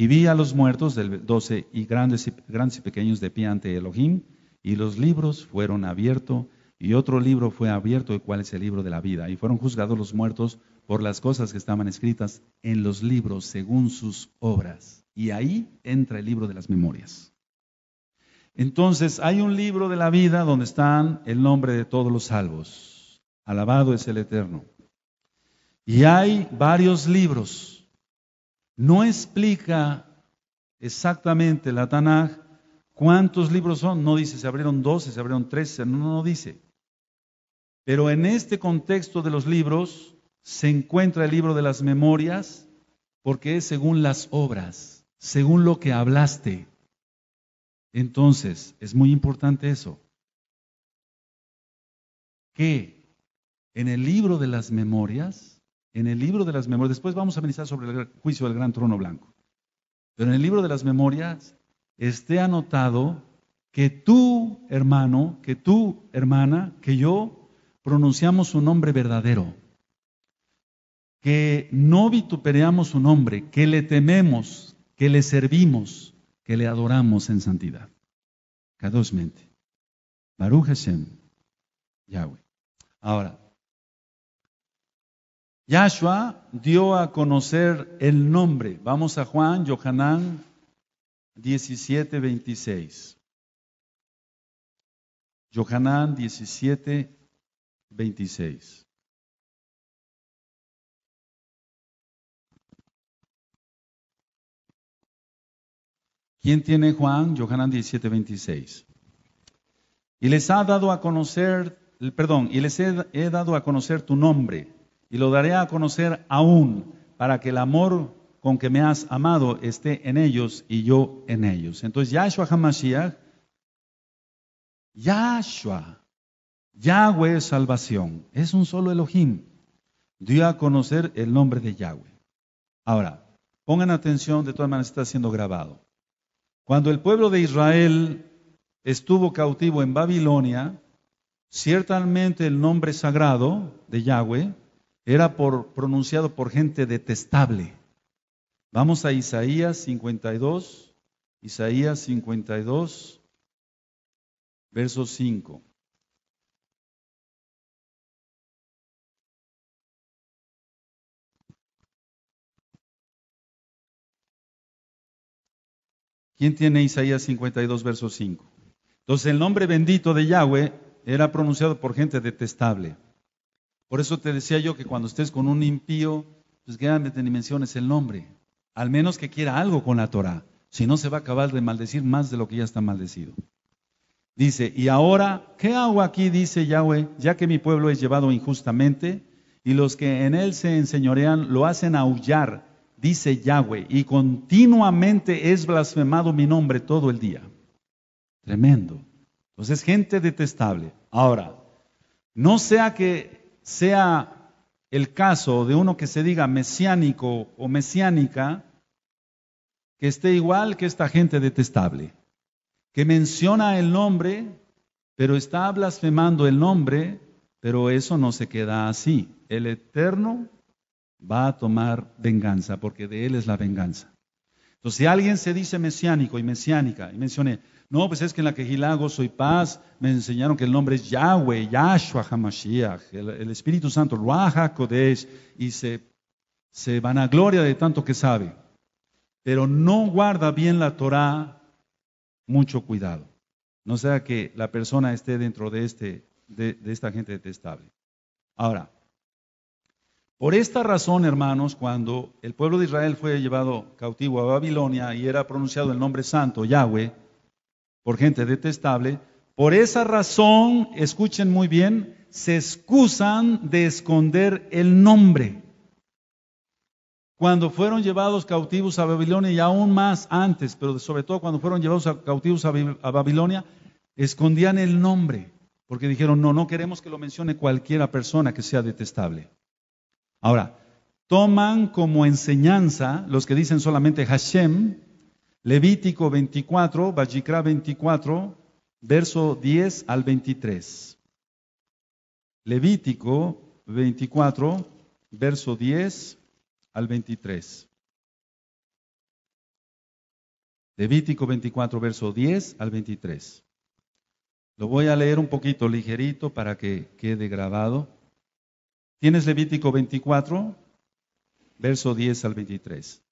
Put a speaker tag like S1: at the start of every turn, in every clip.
S1: Y vi a los muertos del 12 y grandes y, grandes y pequeños de pie ante Elohim, y los libros fueron abiertos, y otro libro fue abierto, ¿y cuál es el libro de la vida. Y fueron juzgados los muertos por las cosas que estaban escritas en los libros según sus obras. Y ahí entra el libro de las memorias. Entonces hay un libro de la vida donde están el nombre de todos los salvos. Alabado es el Eterno. Y hay varios libros. No explica exactamente la Tanaj cuántos libros son. No dice, se abrieron 12, se abrieron 13, no, no dice. Pero en este contexto de los libros se encuentra el libro de las memorias porque es según las obras, según lo que hablaste. Entonces, es muy importante eso. Que en el libro de las memorias en el libro de las memorias, después vamos a ministrar sobre el juicio del gran trono blanco, pero en el libro de las memorias esté anotado que tú, hermano, que tú, hermana, que yo, pronunciamos su nombre verdadero, que no vituperamos su nombre, que le tememos, que le servimos, que le adoramos en santidad. Cadosmente. Baruch Hashem, Yahweh. Ahora, Yahshua dio a conocer el nombre. Vamos a Juan, Yohanan 17, 26. Yohanan 17, 26. ¿Quién tiene Juan? Yohanan 17, 26. Y les ha dado a conocer, perdón, y les he dado a conocer tu nombre y lo daré a conocer aún para que el amor con que me has amado esté en ellos y yo en ellos. Entonces Yahshua Hamashiach, Yahshua, Yahweh es salvación, es un solo Elohim. Dio a conocer el nombre de Yahweh. Ahora, pongan atención, de todas maneras está siendo grabado. Cuando el pueblo de Israel estuvo cautivo en Babilonia, ciertamente el nombre sagrado de Yahweh era por, pronunciado por gente detestable. Vamos a Isaías 52, Isaías 52, verso 5. ¿Quién tiene Isaías 52, verso 5? Entonces el nombre bendito de Yahweh era pronunciado por gente detestable. Por eso te decía yo que cuando estés con un impío, pues grande ni menciones el nombre. Al menos que quiera algo con la Torah. Si no, se va a acabar de maldecir más de lo que ya está maldecido. Dice, y ahora, ¿qué hago aquí? Dice Yahweh, ya que mi pueblo es llevado injustamente y los que en él se enseñorean lo hacen aullar, dice Yahweh, y continuamente es blasfemado mi nombre todo el día. Tremendo. Entonces, pues gente detestable. Ahora, no sea que sea el caso de uno que se diga mesiánico o mesiánica, que esté igual que esta gente detestable, que menciona el nombre, pero está blasfemando el nombre, pero eso no se queda así. El Eterno va a tomar venganza, porque de Él es la venganza. Entonces, si alguien se dice mesiánico y mesiánica, y mencioné, no, pues es que en la Quejilá Soy paz me enseñaron que el nombre es Yahweh, Yahshua HaMashiach, el, Espíritu Santo, Ruach HaKodesh, y se, se gloria de tanto que sabe. Pero no guarda bien la Torah, mucho cuidado. No sea que la persona esté dentro de, este, de, de esta gente detestable. Ahora, por esta razón, hermanos, cuando el pueblo de Israel fue llevado cautivo a Babilonia y era pronunciado el nombre santo, Yahweh, por gente detestable, por esa razón, escuchen muy bien, se excusan de esconder el nombre. Cuando fueron llevados cautivos a Babilonia y aún más antes, pero sobre todo cuando fueron llevados cautivos a Babilonia, escondían el nombre, porque dijeron, no, no queremos que lo mencione cualquiera persona que sea detestable. Ahora, toman como enseñanza los que dicen solamente Hashem, Levítico 24, Bajikra 24, verso 10 al 23. Levítico 24, verso 10 al 23. Levítico 24, verso 10 al 23. Lo voy a leer un poquito ligerito para que quede grabado. Tienes Levítico 24, verso 10 al 23.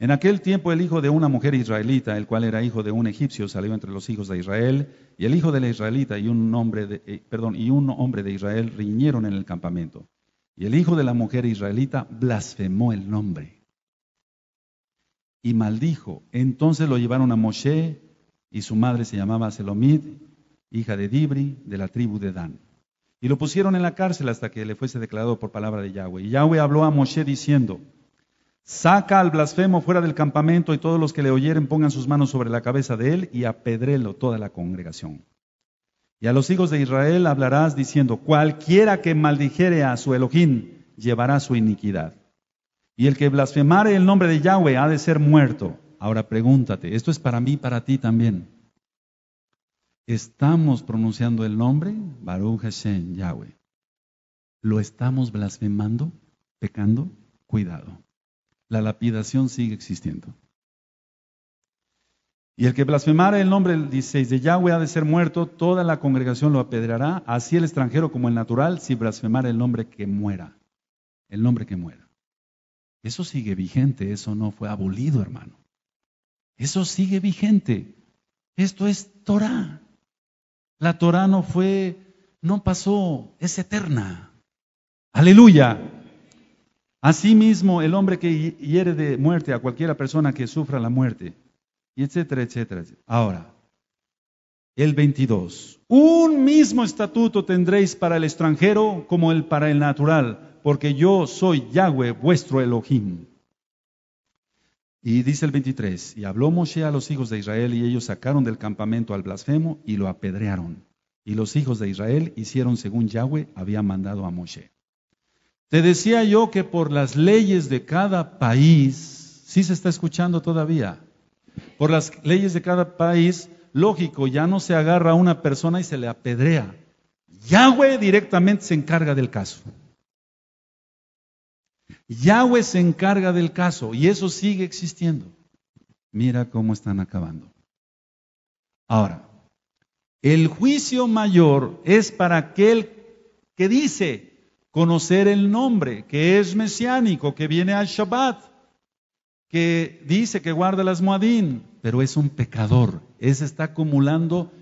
S1: En aquel tiempo el hijo de una mujer israelita, el cual era hijo de un egipcio, salió entre los hijos de Israel, y el hijo de la israelita y un hombre de, eh, perdón, y un hombre de Israel riñeron en el campamento. Y el hijo de la mujer israelita blasfemó el nombre y maldijo. Entonces lo llevaron a Moshe y su madre se llamaba Selomid, hija de Dibri, de la tribu de Dan. Y lo pusieron en la cárcel hasta que le fuese declarado por palabra de Yahweh. Y Yahweh habló a Moshe diciendo, saca al blasfemo fuera del campamento y todos los que le oyeren pongan sus manos sobre la cabeza de él y apedrelo toda la congregación. Y a los hijos de Israel hablarás diciendo, cualquiera que maldijere a su Elohim llevará su iniquidad. Y el que blasfemare el nombre de Yahweh ha de ser muerto. Ahora pregúntate, esto es para mí, y para ti también. Estamos pronunciando el nombre Baruch Hashem Yahweh. ¿Lo estamos blasfemando? ¿Pecando? Cuidado. La lapidación sigue existiendo. Y el que blasfemara el nombre, dice, de Yahweh, ha de ser muerto, toda la congregación lo apedreará, así el extranjero como el natural, si blasfemara el nombre que muera. El nombre que muera. Eso sigue vigente, eso no fue abolido, hermano. Eso sigue vigente. Esto es Torah. La Torah no fue, no pasó, es eterna. Aleluya. Asimismo, el hombre que hiere de muerte a cualquiera persona que sufra la muerte, etcétera, etcétera. Ahora, el 22. Un mismo estatuto tendréis para el extranjero como el para el natural, porque yo soy Yahweh, vuestro Elohim. Y dice el 23, y habló Moshe a los hijos de Israel y ellos sacaron del campamento al blasfemo y lo apedrearon. Y los hijos de Israel hicieron según Yahweh había mandado a Moshe. Te decía yo que por las leyes de cada país, sí se está escuchando todavía, por las leyes de cada país, lógico, ya no se agarra a una persona y se le apedrea. Yahweh directamente se encarga del caso. Yahweh se encarga del caso y eso sigue existiendo. Mira cómo están acabando. Ahora, el juicio mayor es para aquel que dice conocer el nombre, que es mesiánico, que viene al Shabbat, que dice que guarda el moadín pero es un pecador. Ese está acumulando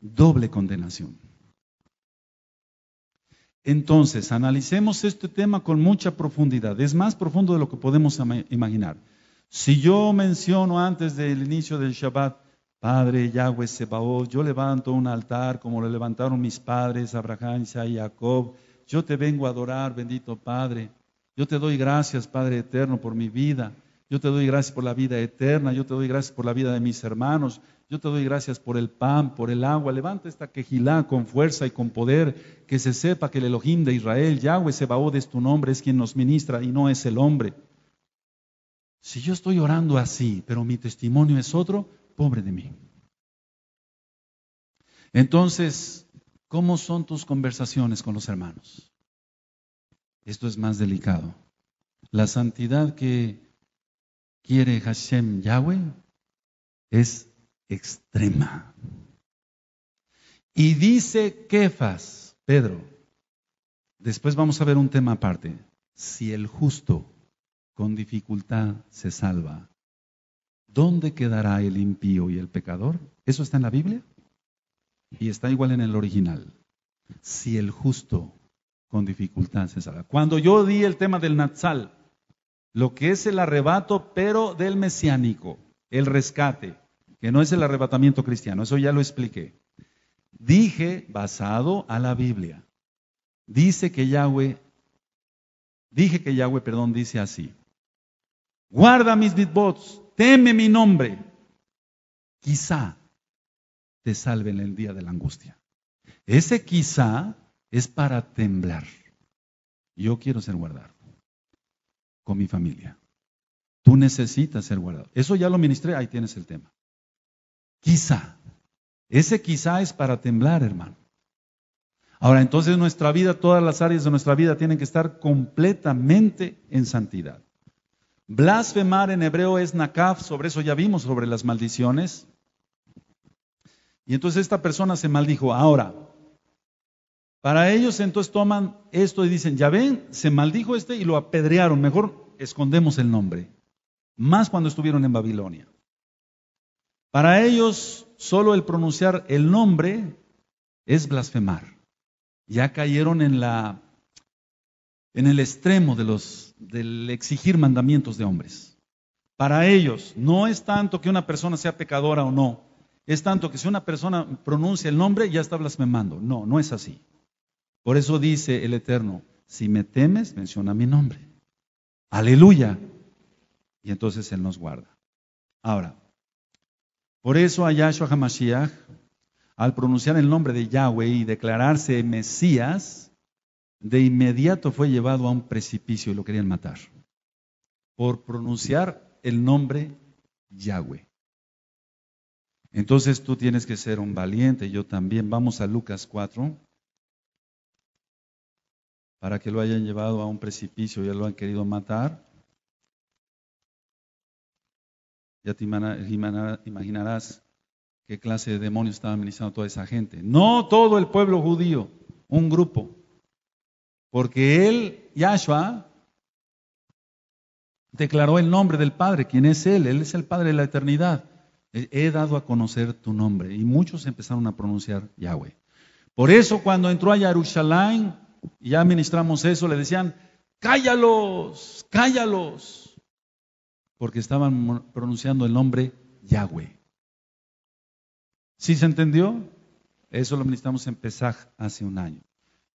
S1: doble condenación. Entonces, analicemos este tema con mucha profundidad. Es más profundo de lo que podemos imaginar. Si yo menciono antes del inicio del Shabbat, Padre Yahweh Sebaot, yo levanto un altar como lo levantaron mis padres, Abraham, y Jacob. Yo te vengo a adorar, bendito Padre. Yo te doy gracias, Padre eterno, por mi vida. Yo te doy gracias por la vida eterna, yo te doy gracias por la vida de mis hermanos, yo te doy gracias por el pan, por el agua. Levanta esta quejilá con fuerza y con poder, que se sepa que el Elohim de Israel, Yahweh Sebaod es tu nombre, es quien nos ministra y no es el hombre. Si yo estoy orando así, pero mi testimonio es otro, pobre de mí. Entonces, ¿cómo son tus conversaciones con los hermanos? Esto es más delicado. La santidad que quiere Hashem Yahweh es extrema. Y dice Kefas, Pedro, después vamos a ver un tema aparte, si el justo con dificultad se salva, ¿dónde quedará el impío y el pecador? ¿Eso está en la Biblia? Y está igual en el original. Si el justo con dificultad se salva. Cuando yo di el tema del Natsal, lo que es el arrebato, pero del mesiánico, el rescate, que no es el arrebatamiento cristiano, eso ya lo expliqué. Dije basado a la Biblia. Dice que Yahweh, dije que Yahweh, perdón, dice así. Guarda mis bitbots, teme mi nombre. Quizá te salve en el día de la angustia. Ese quizá es para temblar. Yo quiero ser guardado con mi familia. Tú necesitas ser guardado. Eso ya lo ministré, ahí tienes el tema. Quizá. Ese quizá es para temblar, hermano. Ahora, entonces nuestra vida, todas las áreas de nuestra vida tienen que estar completamente en santidad. Blasfemar en hebreo es nakaf, sobre eso ya vimos, sobre las maldiciones. Y entonces esta persona se maldijo. Ahora, para ellos entonces toman esto y dicen, ya ven, se maldijo este y lo apedrearon, mejor escondemos el nombre, más cuando estuvieron en Babilonia. Para ellos solo el pronunciar el nombre es blasfemar. Ya cayeron en la en el extremo de los del exigir mandamientos de hombres. Para ellos no es tanto que una persona sea pecadora o no, es tanto que si una persona pronuncia el nombre ya está blasfemando. No, no es así. Por eso dice el Eterno, si me temes, menciona mi nombre. Aleluya. Y entonces Él nos guarda. Ahora, por eso a HaMashiach, al pronunciar el nombre de Yahweh y declararse Mesías, de inmediato fue llevado a un precipicio y lo querían matar. Por pronunciar el nombre Yahweh. Entonces tú tienes que ser un valiente, yo también. Vamos a Lucas 4 para que lo hayan llevado a un precipicio, y lo han querido matar. Ya te imaginarás qué clase de demonio estaba administrando toda esa gente. No todo el pueblo judío, un grupo. Porque él, Yahshua, declaró el nombre del Padre. ¿Quién es Él? Él es el Padre de la eternidad. He dado a conocer tu nombre. Y muchos empezaron a pronunciar Yahweh. Por eso cuando entró a Jerusalén, y ya ministramos eso, le decían, cállalos, cállalos, porque estaban pronunciando el nombre Yahweh. ¿Sí se entendió? Eso lo ministramos en Pesaj hace un año.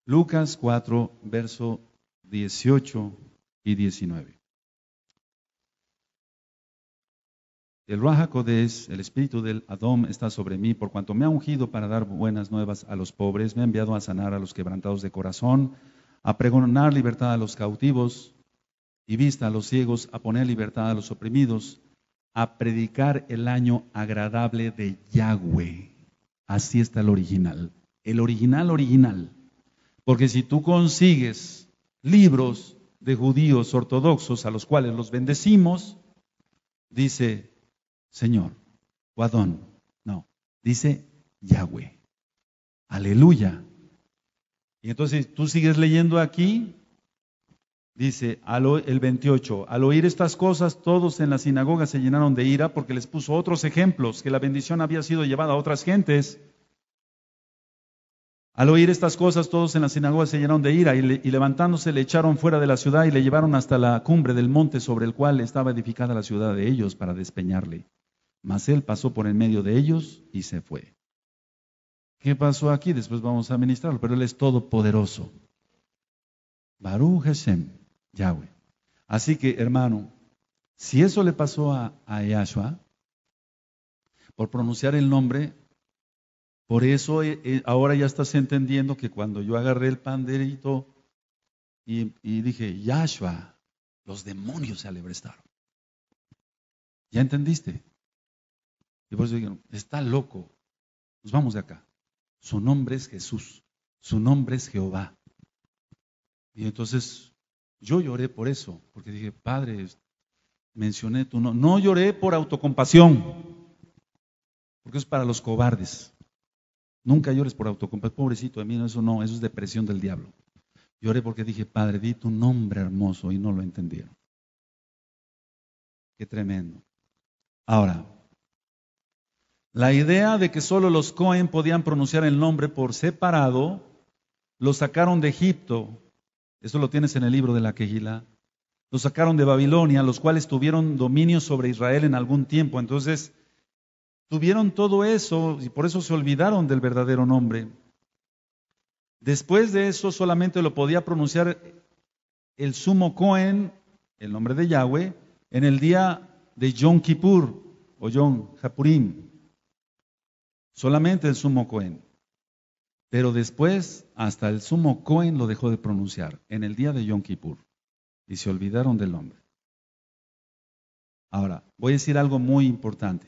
S1: Lucas 4, verso 18 y 19. El Raja Kodesh, el espíritu del Adom, está sobre mí, por cuanto me ha ungido para dar buenas nuevas a los pobres, me ha enviado a sanar a los quebrantados de corazón, a pregonar libertad a los cautivos y vista a los ciegos, a poner libertad a los oprimidos, a predicar el año agradable de Yahweh. Así está el original. El original original. Porque si tú consigues libros de judíos ortodoxos a los cuales los bendecimos, dice Señor guadón, No, dice Yahweh. Aleluya. Y entonces tú sigues leyendo aquí, dice el 28, al oír estas cosas todos en la sinagoga se llenaron de ira porque les puso otros ejemplos, que la bendición había sido llevada a otras gentes. Al oír estas cosas todos en la sinagoga se llenaron de ira y levantándose le echaron fuera de la ciudad y le llevaron hasta la cumbre del monte sobre el cual estaba edificada la ciudad de ellos para despeñarle. Mas él pasó por en medio de ellos y se fue. ¿Qué pasó aquí? Después vamos a ministrarlo, pero él es todopoderoso. Baruch Hashem, Yahweh. Así que, hermano, si eso le pasó a, Yahshua, por pronunciar el nombre, por eso eh, eh, ahora ya estás entendiendo que cuando yo agarré el panderito y, y dije, Yahshua, los demonios se alebrestaron. ¿Ya entendiste? Y por eso dijeron, está loco, nos pues vamos de acá. Su nombre es Jesús, su nombre es Jehová. Y entonces yo lloré por eso, porque dije, Padre, mencioné tu nombre. No lloré por autocompasión, porque es para los cobardes. Nunca llores por autocompasión. Pobrecito de mí, no, eso no, eso es depresión del diablo. Lloré porque dije, Padre, di tu nombre hermoso y no lo entendieron. Qué tremendo. Ahora, la idea de que solo los Cohen podían pronunciar el nombre por separado, lo sacaron de Egipto. Eso lo tienes en el libro de la quejila, Lo sacaron de Babilonia, los cuales tuvieron dominio sobre Israel en algún tiempo. Entonces, tuvieron todo eso y por eso se olvidaron del verdadero nombre. Después de eso solamente lo podía pronunciar el sumo Cohen, el nombre de Yahweh, en el día de Yom Kippur o Yom Hapurim solamente el sumo Cohen. Pero después, hasta el sumo Cohen lo dejó de pronunciar en el día de Yom Kippur y se olvidaron del nombre. Ahora, voy a decir algo muy importante.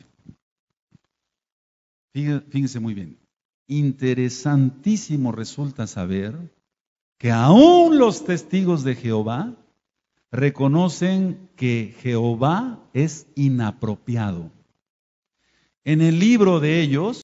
S1: Fíjense muy bien. Interesantísimo resulta saber que aún los testigos de Jehová reconocen que Jehová es inapropiado. En el libro de ellos,